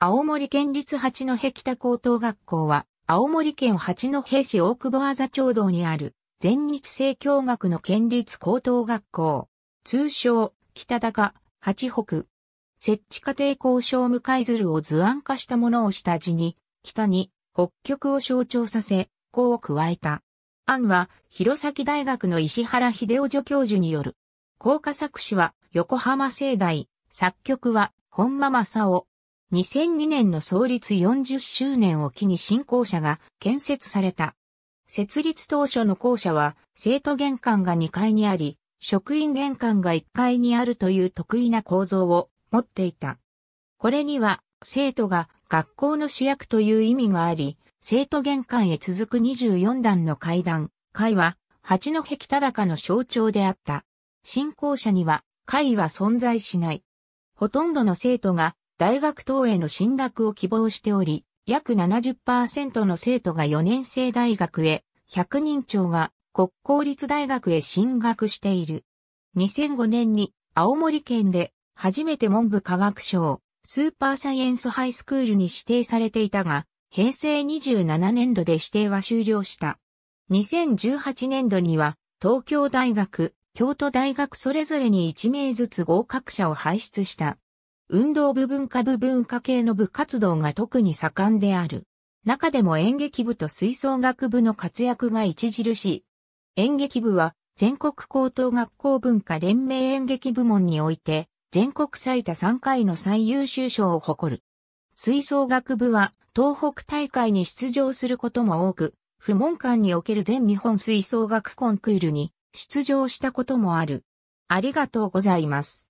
青森県立八戸北高等学校は、青森県八戸市大久保あざ町道にある、全日制教学の県立高等学校。通称、北高、八北。設置家庭交渉かい鶴を図案化したものを下地に、北に、北極を象徴させ、こを加えた。案は、弘前大学の石原秀夫助教授による。効果作詞は、横浜聖大、作曲は、本間正夫。2002年の創立40周年を機に新校舎が建設された。設立当初の校舎は生徒玄関が2階にあり、職員玄関が1階にあるという得意な構造を持っていた。これには生徒が学校の主役という意味があり、生徒玄関へ続く24段の階段、階は八の壁ただかの象徴であった。新校舎には階は存在しない。ほとんどの生徒が大学等への進学を希望しており、約70%の生徒が4年生大学へ、100人超が国公立大学へ進学している。2005年に青森県で初めて文部科学省スーパーサイエンスハイスクールに指定されていたが、平成27年度で指定は終了した。2018年度には東京大学、京都大学それぞれに1名ずつ合格者を輩出した。運動部文化部文化系の部活動が特に盛んである。中でも演劇部と吹奏楽部の活躍が著しい。演劇部は全国高等学校文化連盟演劇部門において全国最多3回の最優秀賞を誇る。吹奏楽部は東北大会に出場することも多く、不問館における全日本吹奏楽コンクールに出場したこともある。ありがとうございます。